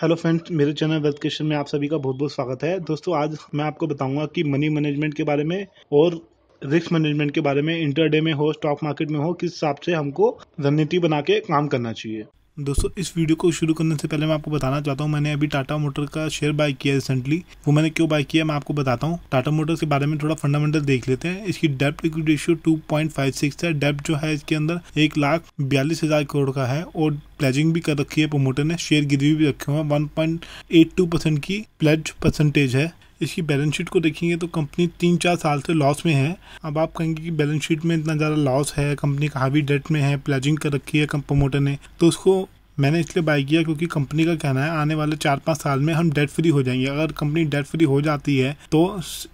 hello friends मेरे channel wealth question में आप सभी का बहुत बहुत स्वागत है दोस्तों आज मैं आपको बताऊंगा कि मनी मैनेजमेंट के बारे में और रिस्क मैनेजमेंट के बारे में इंटरडे में हो स्टॉक मार्केट में हो किस हिसाब से हमको रणनीति बना के काम करना चाहिए दोस्तों इस वीडियो को शुरू करने से पहले मैं आपको बताना चाहता हूँ मैंने अभी टाटा मोटर का शेयर बाय किया रिसेंटली वो मैंने क्यों बाय किया मैं आपको बताता हूँ टाटा मोटर्स के बारे में थोड़ा फंडामेंटल देख लेते हैं इसकी डेप्ट equity ratio two point five six है डेप्ट जो है इसके अंदर एक लाख बयालीस हज़ार करोड़ का है और प्लेजिंग भी कर रखी है प्रोमोटर ने शेयर गिरवी भी रखे हुए हैं one point eight two percent की प्लेज परसेंटेज है इसकी बैलेंस शीट को देखेंगे तो कंपनी तीन चार साल से लॉस में है अब आप कहेंगे कि बैलेंस शीट में इतना ज़्यादा लॉस है कंपनी कहाँ भी डेट में है प्लेजिंग कर रखी है प्रमोटर ने तो उसको मैंने इसलिए बाई किया क्योंकि कंपनी का कहना है आने वाले चार पाँच साल में हम डेट फ्री हो जाएंगे अगर कंपनी डेट फ्री हो जाती है तो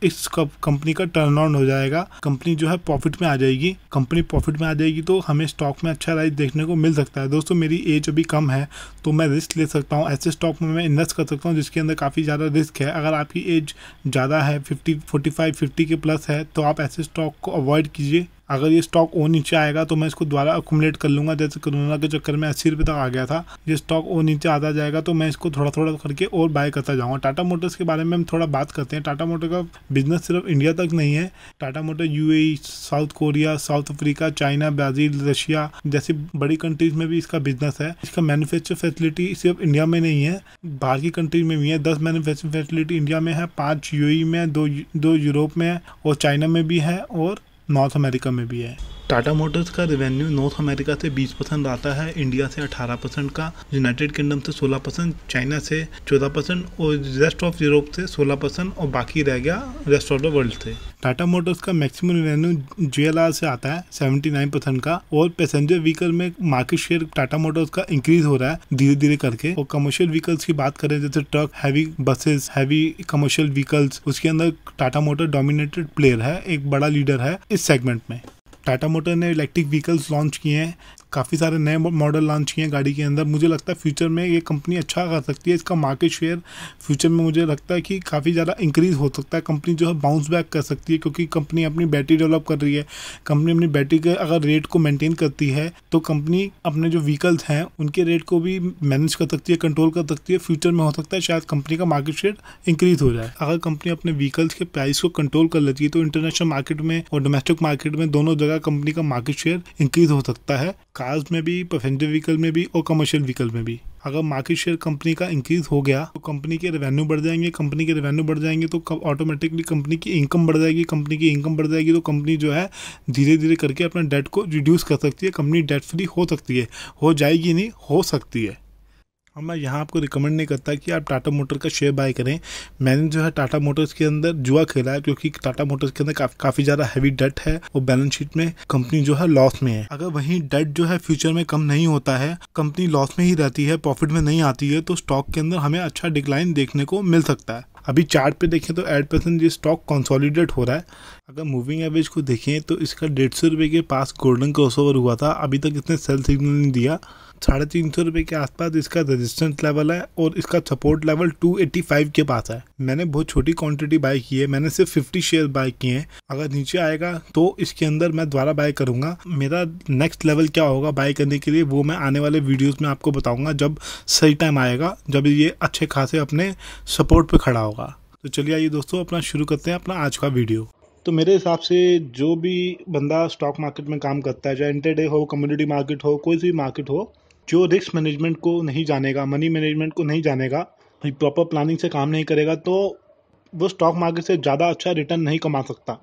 इस कंपनी का टर्न ऑन हो जाएगा कंपनी जो है प्रॉफिट में आ जाएगी कंपनी प्रॉफिट में आ जाएगी तो हमें स्टॉक में अच्छा राइज देखने को मिल सकता है दोस्तों मेरी एज अभी कम है तो मैं रिस्क ले सकता हूँ ऐसे स्टॉक में मैं इन्वेस्ट कर सकता हूँ जिसके अंदर काफ़ी ज़्यादा रिस्क है अगर आपकी एज ज़्यादा है फिफ्टी फोर्टी फाइव फिफ्टी के प्लस है तो आप ऐसे स्टॉक को अवॉइड कीजिए अगर ये स्टॉक और नीचे आएगा तो मैं इसको दोबारा अकोमलेट कर लूंगा जैसे कोरोना के चक्कर में अस्सी रुपये तक आ गया था ये स्टॉक और नीचे आता जाएगा तो मैं इसको थोड़ा थोड़ा करके और बाय करता जाऊँगा टाटा मोटर्स के बारे में हम थोड़ा बात करते हैं टाटा मोटर का बिजनेस सिर्फ इंडिया तक नहीं है टाटा मोटर यू South Korea South Africa China Brazil Russia जैसी बड़ी कंट्रीज़ में भी इसका बिजनेस है इसका मैनुफेक्चर फैसिलिटी सिर्फ इंडिया में नहीं है बाहर की कंट्रीज में भी है दस मैनुफेक्चरिंग फैसिलिटी इंडिया में है पाँच यू e में दो दो यूरोप में और चाइना में भी है और नॉर्थ अमेरिका में भी है टाटा मोटर्स का रेवेन्यू नॉर्थ अमेरिका से 20 परसेंट आता है इंडिया से 18 परसेंट का यूनाइटेड किंगडम से 16 परसेंट चाइना से 14 परसेंट और रेस्ट ऑफ यूरोप से 16 परसेंट और बाकी रह गया रेस्ट ऑफ द वर्ल्ड से टाटा मोटर्स का मैक्सिमम रेवेन्यू जे से आता है नाइन परसेंट का और पैसेंजर व्हीकल में मार्केट शेयर टाटा मोटर्स का इंक्रीज हो रहा है धीरे धीरे करके और कमर्शियल व्हीकल्स की बात करें जैसे truck heavy buses heavy commercial vehicles उसके अंदर टाटा मोटर डोमिनेटेड प्लेयर है एक बड़ा लीडर है इस सेगमेंट में टाटा मोटर ने इलेक्ट्रिक व्हीकल्स लॉन्च किए हैं काफ़ी सारे नए मॉडल लॉन्च किए हैं गाड़ी के अंदर मुझे लगता है फ्यूचर में ये कंपनी अच्छा कर सकती है इसका मार्केट शेयर फ्यूचर में मुझे लगता है कि काफ़ी ज़्यादा इंक्रीज़ हो सकता है कंपनी जो है बाउंस बैक कर सकती है क्योंकि कंपनी अपनी बैटरी डेवलप कर रही है कंपनी अपनी बैटरी के अगर रेट को मेनटेन करती है तो कंपनी अपने जो व्हीकल्स हैं उनके रेट को भी मैनेज कर सकती है कंट्रोल कर सकती है फ्यूचर में हो सकता है शायद कंपनी का मार्केट शेयर इंक्रीज हो जाए अगर कंपनी अपने व्हीकल्स के प्राइस को कंट्रोल कर लेती है तो इंटरनेशनल मार्केट में और डोमेस्टिक मार्केट में दोनों जगह कंपनी का मार्केट शेयर इंक्रीज हो सकता है कार्स में भी पैसेंजर व्हीकल में भी और कमर्शियल व्हीकल में भी अगर मार्केट शेयर कंपनी का इंक्रीज हो गया तो कंपनी के रेवेन्यू बढ़ जाएंगे कंपनी के रेवेन्यू बढ़ जाएंगे तो ऑटोमेटिकली कंपनी की इनकम बढ़ जाएगी कंपनी की इनकम बढ़ जाएगी तो कंपनी जो है धीरे धीरे करके अपना डेट को रिड्यूस कर सकती है कंपनी डेट फ्री हो सकती है हो जाएगी नहीं हो सकती है और हाँ, मैं यहाँ आपको रिकमेंड नहीं करता कि आप टाटा मोटर का शेयर बाय करें मैंने जो है टाटा मोटर्स के अंदर जुआ खेला है क्योंकि टाटा मोटर्स के अंदर काफ, काफ़ी ज़्यादा हैवी डेट है और बैलेंस शीट में कंपनी जो है लॉस में है अगर वहीं डेट जो है फ्यूचर में कम नहीं होता है कंपनी लॉस में ही रहती है प्रॉफिट में नहीं आती है तो स्टॉक के अंदर हमें अच्छा डिक्लाइन देखने को मिल सकता है अभी चार्ट पे देखें तो एट परसेंट ये स्टॉक कंसोलिडेट हो रहा है अगर मूविंग एवरेज को देखें तो इसका डेढ़ सौ रुपये के पास गोल्डन क्रॉसओवर हुआ था अभी तक इसने सेल सिग्नल नहीं दिया साढ़े तीन सौ रुपये के आसपास इसका रेजिस्टेंस लेवल है और इसका सपोर्ट लेवल 285 के पास है मैंने बहुत छोटी क्वांटिटी बाय की है मैंने सिर्फ 50 शेयर बाय किए हैं अगर नीचे आएगा तो इसके अंदर मैं दोबारा बाय करूंगा मेरा नेक्स्ट लेवल क्या होगा बाय करने के लिए वो मैं आने वाले वीडियोज़ में आपको बताऊँगा जब सही टाइम आएगा जब ये अच्छे खासे अपने सपोर्ट पर खड़ा होगा तो चलिए आइए दोस्तों अपना शुरू करते हैं अपना आज का वीडियो तो मेरे हिसाब से जो भी बंदा स्टॉक मार्केट में काम करता है चाहे इंटरडे हो कम्युनिटी मार्केट हो कोई भी मार्केट हो जो रिस्क मैनेजमेंट को नहीं जानेगा मनी मैनेजमेंट को नहीं जानेगा प्रॉपर प्लानिंग से काम नहीं करेगा तो वो स्टॉक मार्केट से ज़्यादा अच्छा रिटर्न नहीं कमा सकता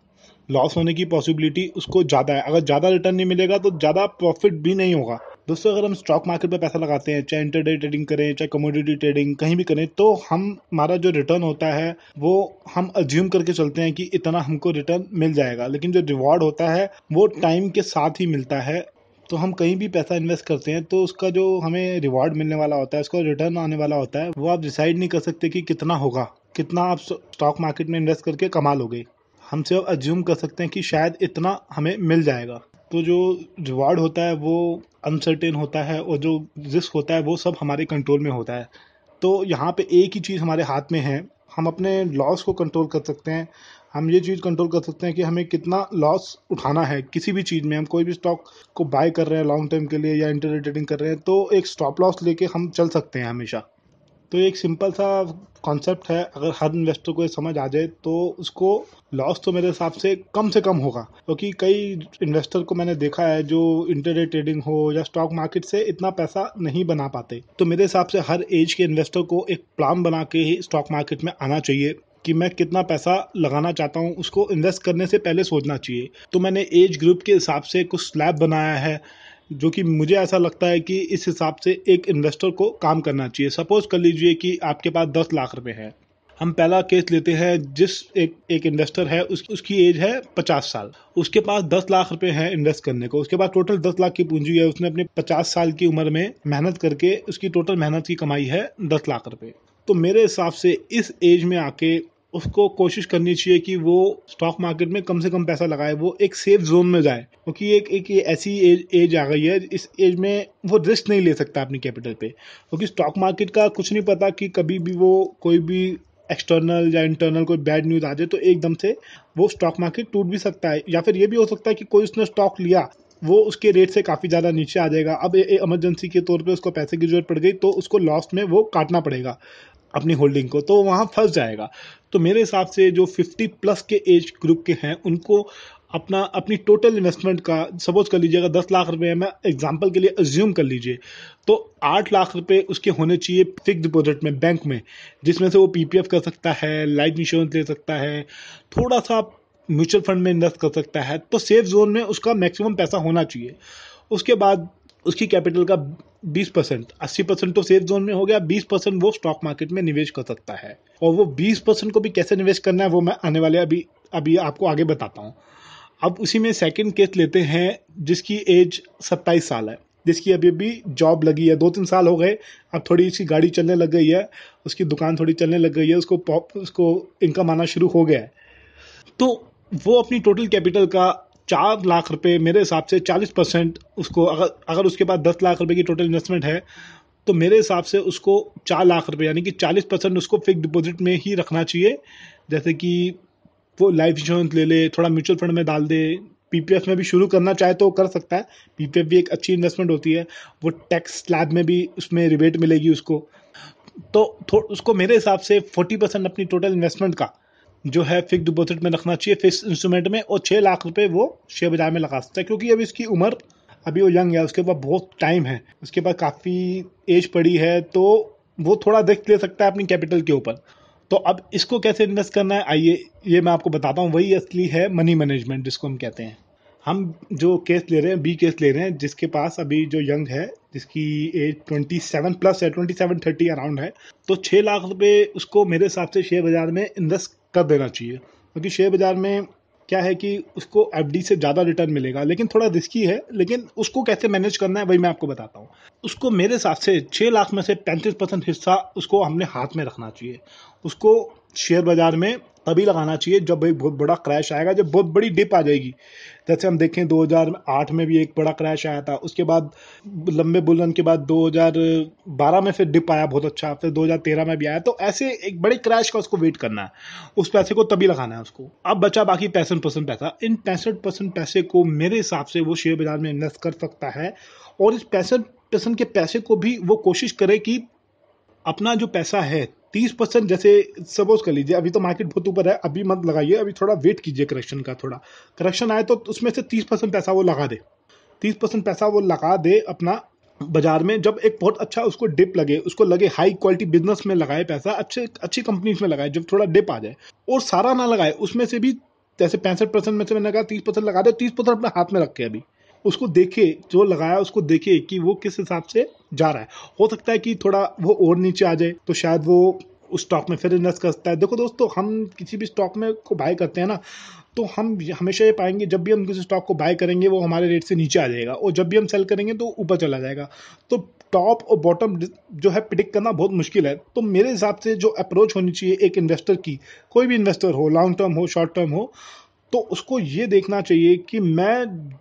लॉस होने की पॉसिबिलिटी उसको ज़्यादा है अगर ज़्यादा रिटर्न नहीं मिलेगा तो ज़्यादा प्रॉफिट भी नहीं होगा दोस्तों अगर हम स्टॉक मार्केट पर पैसा लगाते हैं चाहे इंटरडे ट्रेडिंग करें चाहे कमोडिटी ट्रेडिंग कहीं भी करें तो हम हमारा जो रिटर्न होता है वो हम अज्यूम करके चलते हैं कि इतना हमको रिटर्न मिल जाएगा लेकिन जो रिवॉर्ड होता है वो टाइम के साथ ही मिलता है तो हम कहीं भी पैसा इन्वेस्ट करते हैं तो उसका जो हमें रिवार्ड मिलने वाला होता है उसका रिटर्न आने वाला होता है वो आप डिसाइड नहीं कर सकते कि कितना होगा कितना आप स्टॉक मार्केट में इन्वेस्ट करके कमा लोगे हम सिर्फ अज्यूम कर सकते हैं कि शायद इतना हमें मिल जाएगा तो जो रिवार्ड होता है वो अनसर्टेन होता है और जो रिस्क होता है वो सब हमारे कंट्रोल में होता है तो यहाँ पे एक ही चीज़ हमारे हाथ में है हम अपने लॉस को कंट्रोल कर सकते हैं हम ये चीज़ कंट्रोल कर सकते हैं कि हमें कितना लॉस उठाना है किसी भी चीज़ में हम कोई भी स्टॉक को बाय कर रहे हैं लॉन्ग टर्म के लिए या इंटरनेट ट्रेडिंग कर रहे हैं तो एक स्टॉप लॉस लेके हम चल सकते हैं हमेशा तो एक सिंपल सा कॉन्सेप्ट है अगर हर इन्वेस्टर को ये समझ आ जाए तो उसको लॉस तो मेरे हिसाब से कम से कम होगा क्योंकि तो कई इन्वेस्टर को मैंने देखा है जो इंटरनेट ट्रेडिंग हो या स्टॉक मार्केट से इतना पैसा नहीं बना पाते तो मेरे हिसाब से हर एज के इन्वेस्टर को एक प्लान बना के ही स्टॉक मार्केट में आना चाहिए कि मैं कितना पैसा लगाना चाहता हूँ उसको इन्वेस्ट करने से पहले सोचना चाहिए तो मैंने एज ग्रुप के हिसाब से कुछ स्लैब बनाया है जो कि मुझे ऐसा लगता है कि इस हिसाब से एक इन्वेस्टर को काम करना चाहिए सपोज कर लीजिए कि आपके पास दस लाख रुपए हैं हम पहला केस लेते हैं जिस एक एक इन्वेस्टर है उस, उसकी एज है पचास साल उसके पास दस लाख रुपए हैं इन्वेस्ट करने को उसके पास टोटल दस लाख की पूंजी है उसने अपने पचास साल की उम्र में मेहनत करके उसकी टोटल मेहनत की कमाई है दस लाख रुपए तो मेरे हिसाब से इस एज में आके उसको कोशिश करनी चाहिए कि वो स्टॉक मार्केट में कम से कम पैसा लगाए वो एक सेफ जोन में जाए क्योंकि एक एक ऐसी एज एज आ गई है इस एज में वो रिस्क नहीं ले सकता अपनी कैपिटल पे क्योंकि स्टॉक मार्केट का कुछ नहीं पता कि कभी भी वो कोई भी एक्सटर्नल या इंटरनल कोई बैड न्यूज़ आ जाए तो एकदम से वो स्टॉक मार्केट टूट भी सकता है या फिर ये भी हो सकता है कि कोई उसने स्टॉक लिया वो उसके रेट से काफ़ी ज़्यादा नीचे आ जाएगा अब इमरजेंसी के तौर पे उसको पैसे की जरूरत पड़ गई तो उसको लॉस में वो काटना पड़ेगा अपनी होल्डिंग को तो वहाँ फंस जाएगा तो मेरे हिसाब से जो 50 प्लस के एज ग्रुप के हैं उनको अपना अपनी टोटल इन्वेस्टमेंट का सपोज कर लीजिएगा दस लाख रुपए मैं एग्जांपल के लिए अज्यूम कर लीजिए तो आठ लाख रुपए उसके होने चाहिए फिक्स डिपॉजिट में बैंक में जिसमें से वो पीपीएफ कर सकता है लाइफ इंश्योरेंस ले सकता है थोड़ा सा म्यूचुअल फंड में इन्वेस्ट कर सकता है तो सेफ जोन में उसका मैक्सिमम पैसा होना चाहिए उसके बाद उसकी कैपिटल का बीस परसेंट अस्सी परसेंट तो सेफ जोन में हो गया बीस परसेंट वो स्टॉक मार्केट में निवेश कर सकता है और वो बीस परसेंट को भी कैसे निवेश करना है वो मैं आने वाले अभी अभी आपको आगे बताता हूँ अब उसी में सेकंड केस लेते हैं जिसकी एज सत्ताईस साल है जिसकी अभी अभी जॉब लगी है दो तीन साल हो गए अब थोड़ी इसकी गाड़ी चलने लग गई है उसकी दुकान थोड़ी चलने लग गई है उसको पॉप उसको इनकम आना शुरू हो गया है तो वो अपनी टोटल कैपिटल का चार लाख रुपए मेरे हिसाब से चालीस परसेंट उसको अगर अगर उसके पास दस लाख रुपए की टोटल इन्वेस्टमेंट है तो मेरे हिसाब से उसको चार लाख रुपए यानी कि चालीस परसेंट उसको फिक्स डिपॉजिट में ही रखना चाहिए जैसे कि वो लाइफ इंश्योरेंस ले ले थोड़ा म्यूचुअल फंड में डाल दे पीपीएफ में भी शुरू करना चाहे तो कर सकता है पीपीएफ भी एक अच्छी इन्वेस्टमेंट होती है वो टैक्स स्लैब में भी उसमें रिबेट मिलेगी उसको तो उसको मेरे हिसाब से फोर्टी परसेंट अपनी टोटल इन्वेस्टमेंट का जो है फिक्स डिपोजिट में रखना चाहिए फिक्स इंस्ट्रूमेंट में और छः लाख रुपये वो शेयर बाजार में लगा सकता है क्योंकि अभी इसकी उम्र अभी वो यंग है उसके पास बहुत टाइम है उसके पास काफ़ी एज पड़ी है तो वो थोड़ा रिस्क ले सकता है अपनी कैपिटल के ऊपर तो अब इसको कैसे इन्वेस्ट करना है आइए ये मैं आपको बताता हूँ वही असली है मनी मैनेजमेंट जिसको हम कहते हैं हम जो केस ले रहे हैं बी केस ले रहे हैं जिसके पास अभी जो यंग है जिसकी एज ट्वेंटी सेवन प्लस है ट्वेंटी सेवन थर्टी अराउंड है तो छः लाख रुपए उसको मेरे हिसाब से शेयर बाज़ार में इन्वेस्ट कर देना चाहिए क्योंकि शेयर बाज़ार में क्या है कि उसको एफ से ज़्यादा रिटर्न मिलेगा लेकिन थोड़ा रिस्की है लेकिन उसको कैसे मैनेज करना है वही मैं आपको बताता हूँ उसको मेरे हिसाब से छः लाख में से पैंतीस परसेंट हिस्सा उसको हमने हाथ में रखना चाहिए उसको शेयर बाजार में तभी लगाना चाहिए जब एक बहुत बड़ा क्रैश आएगा जब बहुत बड़ी डिप आ जाएगी जैसे हम देखें 2008 में भी एक बड़ा क्रैश आया था उसके बाद लंबे बुलरन के बाद 2012 में फिर डिप आया बहुत अच्छा फिर 2013 में भी आया तो ऐसे एक बड़े क्रैश का उसको वेट करना है उस पैसे को तभी लगाना है उसको अब बचा बाकी पैंसठ परसेंट पैसा इन पैंसठ परसेंट पैसे को मेरे हिसाब से वो शेयर बाजार में इन्वेस्ट कर सकता है और इस पैंसठ परसेंट के पैसे को भी वो कोशिश करे कि अपना जो पैसा है तीस परसेंट जैसे सपोज कर लीजिए अभी तो मार्केट बहुत ऊपर है अभी मत लगाइए अभी थोड़ा वेट कीजिए करेक्शन का थोड़ा करेक्शन आए तो उसमें से तीस परसेंट पैसा वो लगा दे तीस परसेंट पैसा वो लगा दे अपना बाजार में जब एक बहुत अच्छा उसको डिप लगे उसको लगे हाई क्वालिटी बिजनेस में लगाए पैसा अच्छे अच्छी कंपनीज में लगाए जब थोड़ा डिप आ जाए और सारा ना लगाए उसमें से भी जैसे पैंसठ परसेंट में से मैंने कहा तीस परसेंट लगा दो तीस परसेंट अपने हाथ में रख के अभी उसको देखे जो लगाया उसको देखे कि वो किस हिसाब से जा रहा है हो सकता है कि थोड़ा वो और नीचे आ जाए तो शायद वो उस स्टॉक में फिर इन्वेस्ट कर सकता है देखो दोस्तों हम किसी भी स्टॉक में को बाय करते हैं ना तो हम हमेशा ये पाएंगे जब भी हम किसी स्टॉक को बाय करेंगे वो हमारे रेट से नीचे आ जाएगा और जब भी हम सेल करेंगे तो ऊपर चला जाएगा तो टॉप और बॉटम जो है प्रिडिक्ट करना बहुत मुश्किल है तो मेरे हिसाब से जो अप्रोच होनी चाहिए एक इन्वेस्टर की कोई भी इन्वेस्टर हो लॉन्ग टर्म हो शॉर्ट टर्म हो तो उसको ये देखना चाहिए कि मैं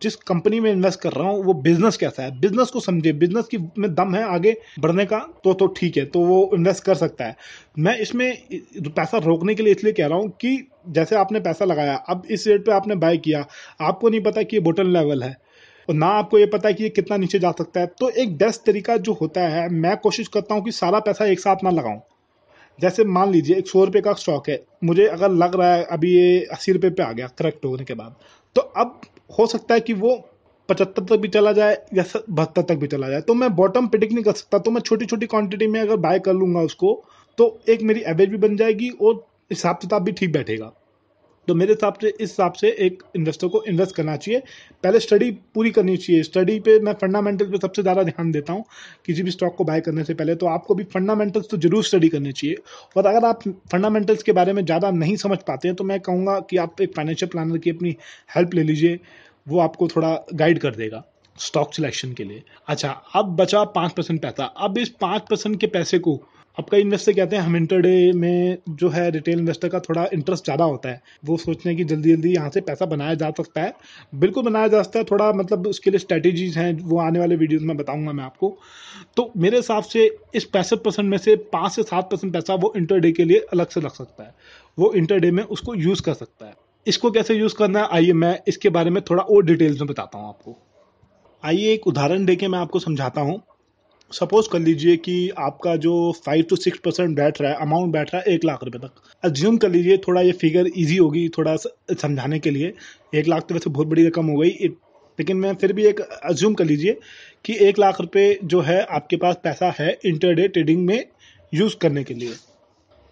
जिस कंपनी में इन्वेस्ट कर रहा हूँ वो बिजनेस कैसा है बिजनेस को समझे बिजनेस की में दम है आगे बढ़ने का तो तो ठीक है तो वो इन्वेस्ट कर सकता है मैं इसमें पैसा रोकने के लिए इसलिए कह रहा हूँ कि जैसे आपने पैसा लगाया अब इस रेट पे आपने बाय किया आपको नहीं पता कि ये बोटल लेवल है और ना आपको ये पता है कि ये कितना नीचे जा सकता है तो एक बेस्ट तरीका जो होता है मैं कोशिश करता हूँ कि सारा पैसा एक साथ ना लगाऊं जैसे मान लीजिए एक सौ रुपये का स्टॉक है मुझे अगर लग रहा है अभी ये अस्सी रुपये पे आ गया करेक्ट होने के बाद तो अब हो सकता है कि वो पचहत्तर तक भी चला जाए या बहत्तर तक भी चला जाए तो मैं बॉटम प्रिडिक्ट नहीं कर सकता तो मैं छोटी छोटी क्वांटिटी में अगर बाय कर लूँगा उसको तो एक मेरी एवरेज भी बन जाएगी और हिसाब किताब भी ठीक बैठेगा तो मेरे हिसाब से इस हिसाब से एक इन्वेस्टर को इन्वेस्ट करना चाहिए पहले स्टडी पूरी करनी चाहिए स्टडी पे मैं फंडामेंटल पे सबसे ज़्यादा ध्यान देता हूँ किसी भी स्टॉक को बाय करने से पहले तो आपको भी फंडामेंटल्स तो जरूर स्टडी करनी चाहिए और अगर आप फंडामेंटल्स के बारे में ज़्यादा नहीं समझ पाते हैं तो मैं कहूँगा कि आप एक फाइनेंशियल प्लानर की अपनी हेल्प ले लीजिए वो आपको थोड़ा गाइड कर देगा स्टॉक सिलेक्शन के लिए अच्छा अब बचा पाँच परसेंट पैसा अब इस पाँच परसेंट के पैसे को अब कई इन्वेस्टर कहते हैं हम इंटरडे में जो है रिटेल इन्वेस्टर का थोड़ा इंटरेस्ट ज़्यादा होता है वो सोचते हैं कि जल्दी जल्दी यहाँ से पैसा बनाया जा सकता है बिल्कुल बनाया जा सकता है थोड़ा मतलब उसके लिए स्ट्रैटेजीज हैं वो आने वाले वीडियोज़ में बताऊँगा मैं आपको तो मेरे हिसाब से इस पैंसठ परसेंट में से पाँच से सात परसेंट पैसा वो डे के लिए अलग से लग सकता है वो डे में उसको यूज़ कर सकता है इसको कैसे यूज़ करना है आइए मैं इसके बारे में थोड़ा और डिटेल्स में बताता हूँ आपको आइए एक उदाहरण दे के मैं आपको समझाता हूँ सपोज़ कर लीजिए कि आपका जो फाइव टू सिक्स परसेंट बैठ रहा है अमाउंट बैठ रहा है एक लाख रुपए तक अज्यूम कर लीजिए थोड़ा ये फिगर इजी होगी थोड़ा समझाने के लिए एक लाख तो वैसे बहुत बड़ी रकम हो गई लेकिन मैं फिर भी एक अज्यूम कर लीजिए कि एक लाख रुपए जो है आपके पास पैसा है इंटरडे ट्रेडिंग में यूज़ करने के लिए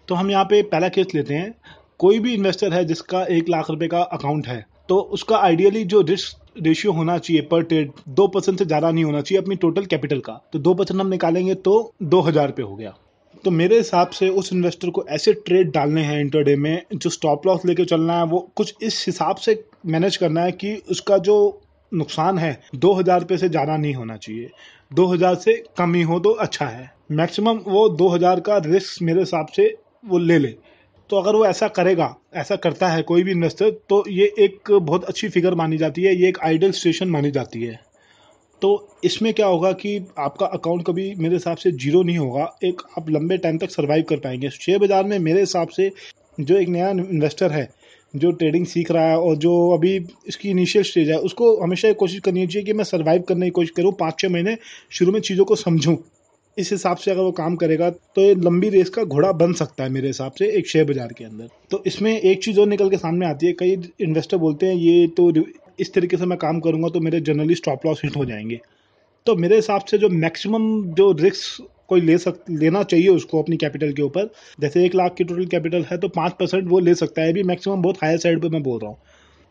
तो हम यहाँ पे पहला केस लेते हैं कोई भी इन्वेस्टर है जिसका एक लाख रुपए का अकाउंट है तो उसका आइडियली जो रिस्क रेशियो होना चाहिए पर ट्रेड दो परसेंट से ज़्यादा नहीं होना चाहिए अपनी टोटल कैपिटल का तो दो परसेंट हम निकालेंगे तो दो हज़ार पे हो गया तो मेरे हिसाब से उस इन्वेस्टर को ऐसे ट्रेड डालने हैं इंटरडे में जो स्टॉप लॉस लेके चलना है वो कुछ इस हिसाब से मैनेज करना है कि उसका जो नुकसान है दो हज़ार रुपये से ज़्यादा नहीं होना चाहिए दो हज़ार से कम ही हो तो अच्छा है मैक्सिमम वो दो हज़ार का रिस्क मेरे हिसाब से वो ले ले तो अगर वो ऐसा करेगा ऐसा करता है कोई भी इन्वेस्टर तो ये एक बहुत अच्छी फिगर मानी जाती है ये एक आइडल सिचुएशन मानी जाती है तो इसमें क्या होगा कि आपका अकाउंट कभी मेरे हिसाब से जीरो नहीं होगा एक आप लंबे टाइम तक सर्वाइव कर पाएंगे शेयर बाज़ार में मेरे हिसाब से जो एक नया इन्वेस्टर है जो ट्रेडिंग सीख रहा है और जो अभी इसकी इनिशियल स्टेज है उसको हमेशा कोशिश करनी चाहिए कि मैं सर्वाइव करने की कोशिश करूँ पाँच छः महीने शुरू में चीज़ों को समझूँ इस हिसाब से अगर वो काम करेगा तो ये लंबी रेस का घोड़ा बन सकता है मेरे हिसाब से एक शेयर बाजार के अंदर तो इसमें एक चीज़ और निकल के सामने आती है कई इन्वेस्टर बोलते हैं ये तो इस तरीके से मैं काम करूँगा तो मेरे जनरली स्टॉप लॉस हिट हो जाएंगे तो मेरे हिसाब से जो मैक्सिमम जो रिस्क कोई ले सक लेना चाहिए उसको अपनी कैपिटल के ऊपर जैसे एक लाख की टोटल कैपिटल है तो पाँच परसेंट वो ले सकता है अभी मैक्सिमम बहुत हायर साइड पे मैं बोल रहा हूँ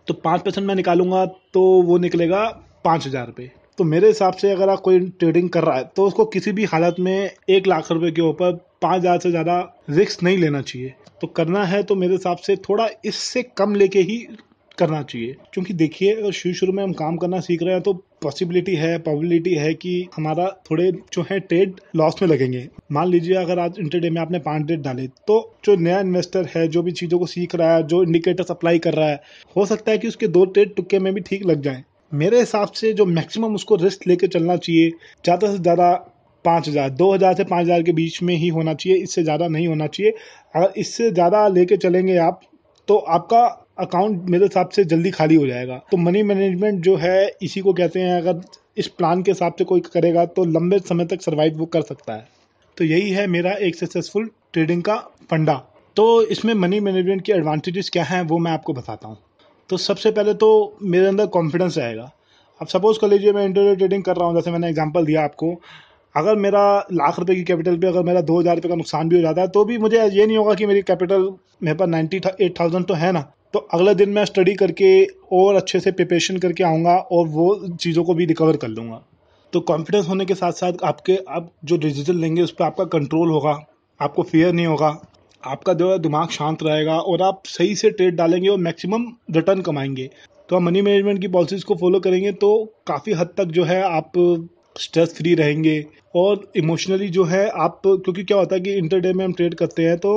तो पाँच परसेंट मैं निकालूंगा तो वो निकलेगा पाँच हज़ार रुपये तो मेरे हिसाब से अगर आप कोई ट्रेडिंग कर रहा है तो उसको किसी भी हालत में एक लाख रुपए के ऊपर पाँच हज़ार से ज़्यादा रिस्क नहीं लेना चाहिए तो करना है तो मेरे हिसाब से थोड़ा इससे कम लेके ही करना चाहिए क्योंकि देखिए अगर शुरू शुरू में हम काम करना सीख रहे हैं तो पॉसिबिलिटी है पॉबिलिटी है कि हमारा थोड़े जो है ट्रेड लॉस में लगेंगे मान लीजिए अगर आज इंटरडे में आपने पाँच ट्रेड डाले तो जो नया इन्वेस्टर है जो भी चीज़ों को सीख रहा है जो इंडिकेटर्स अप्लाई कर रहा है हो सकता है कि उसके दो ट्रेड टुक्के में भी ठीक लग जाए मेरे हिसाब से जो मैक्सिमम उसको रिस्क लेके चलना चाहिए ज़्यादा से ज़्यादा पाँच हज़ार दो हज़ार से पाँच हज़ार के बीच में ही होना चाहिए इससे ज़्यादा नहीं होना चाहिए अगर इससे ज़्यादा लेके चलेंगे आप तो आपका अकाउंट मेरे हिसाब से जल्दी खाली हो जाएगा तो मनी मैनेजमेंट जो है इसी को कहते हैं अगर इस प्लान के हिसाब से कोई करेगा तो लंबे समय तक सर्वाइव वो कर सकता है तो यही है मेरा एक सक्सेसफुल ट्रेडिंग का फंडा तो इसमें मनी मैनेजमेंट के एडवांटेजेस क्या हैं वो मैं आपको बताता हूँ तो सबसे पहले तो मेरे अंदर कॉन्फिडेंस आएगा अब सपोज़ कर लीजिए मैं इंटरनेट ट्रेडिंग कर रहा हूँ जैसे मैंने एग्ज़ाम्पल दिया आपको अगर मेरा लाख रुपए की कैपिटल पे अगर मेरा दो हज़ार रुपये का नुकसान भी हो जाता है तो भी मुझे ये नहीं होगा कि मेरी कैपिटल मेरे पास नाइन्टी एट थाउजेंड तो है ना तो अगले दिन मैं स्टडी करके और अच्छे से प्रिपरेशन करके आऊँगा और वो चीज़ों को भी रिकवर कर लूँगा तो कॉन्फिडेंस होने के साथ साथ आपके आप जो डिसीजन लेंगे उस पर आपका कंट्रोल होगा आपको फियर नहीं होगा आपका जो दिमाग शांत रहेगा और आप सही से ट्रेड डालेंगे और मैक्सिमम रिटर्न कमाएंगे तो आप मनी मैनेजमेंट की पॉलिसीज़ को फॉलो करेंगे तो काफ़ी हद तक जो है आप स्ट्रेस फ्री रहेंगे और इमोशनली जो है आप क्योंकि क्या होता है कि इंटरडे में हम ट्रेड करते हैं तो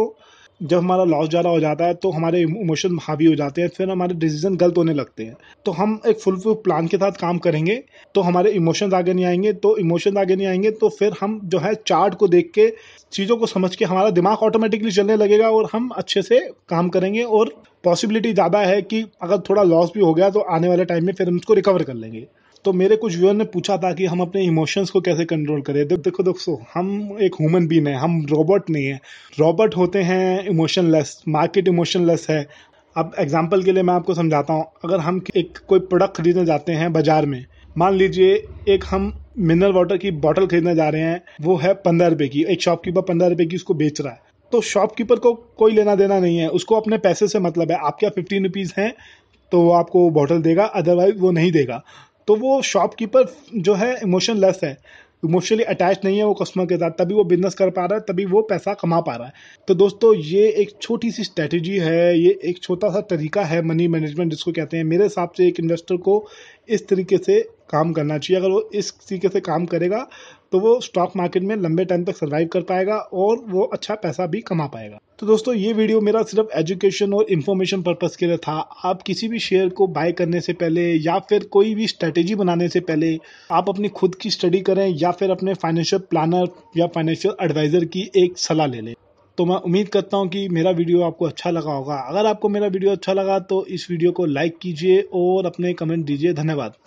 जब हमारा लॉस ज़्यादा हो जाता है तो हमारे इमोशन हावी हो जाते हैं फिर हमारे डिसीजन गलत होने लगते हैं तो हम एक फुलफिल प्लान के साथ काम करेंगे तो हमारे इमोशंस आगे नहीं आएंगे तो इमोशंस आगे नहीं आएंगे तो फिर हम जो है चार्ट को देख के चीज़ों को समझ के हमारा दिमाग ऑटोमेटिकली चलने लगेगा और हम अच्छे से काम करेंगे और पॉसिबिलिटी ज़्यादा है कि अगर थोड़ा लॉस भी हो गया तो आने वाले टाइम में फिर हम उसको रिकवर कर लेंगे तो मेरे कुछ व्यूअर ने पूछा था कि हम अपने इमोशंस को कैसे कंट्रोल करें देख देखो दोस्तों हम एक ह्यूमन बीन है हम रोबोट नहीं है रोबोट होते हैं इमोशनलेस मार्केट इमोशनलेस है अब एग्जाम्पल के लिए मैं आपको समझाता हूँ अगर हम एक कोई प्रोडक्ट खरीदने जाते हैं बाजार में मान लीजिए एक हम मिनरल वाटर की बॉटल खरीदने जा रहे हैं वो है पंद्रह रुपये की एक शॉपकीपर पंद्रह रुपये की उसको बेच रहा है तो शॉपकीपर को कोई लेना देना नहीं है उसको अपने पैसे से मतलब है आपके यहाँ फिफ्टीन रुपीज़ हैं तो वो आपको बॉटल देगा अदरवाइज वो नहीं देगा तो वो शॉपकीपर जो है इमोशन लेस है इमोशनली अटैच नहीं है वो कस्टमर के साथ तभी वो बिजनेस कर पा रहा है तभी वो पैसा कमा पा रहा है तो दोस्तों ये एक छोटी सी स्ट्रेटजी है ये एक छोटा सा तरीका है मनी मैनेजमेंट जिसको कहते हैं मेरे हिसाब से एक इन्वेस्टर को इस तरीके से काम करना चाहिए अगर वो इस तरीके से काम करेगा तो वो स्टॉक मार्केट में लंबे टाइम तक सर्वाइव कर पाएगा और वो अच्छा पैसा भी कमा पाएगा तो दोस्तों ये वीडियो मेरा सिर्फ एजुकेशन और इन्फॉर्मेशन पर्पज़ के लिए था आप किसी भी शेयर को बाय करने से पहले या फिर कोई भी स्ट्रैटेजी बनाने से पहले आप अपनी खुद की स्टडी करें या फिर अपने फाइनेंशियल प्लानर या फाइनेंशियल एडवाइज़र की एक सलाह ले लें तो मैं उम्मीद करता हूँ कि मेरा वीडियो आपको अच्छा लगा होगा अगर आपको मेरा वीडियो अच्छा लगा तो इस वीडियो को लाइक कीजिए और अपने कमेंट दीजिए धन्यवाद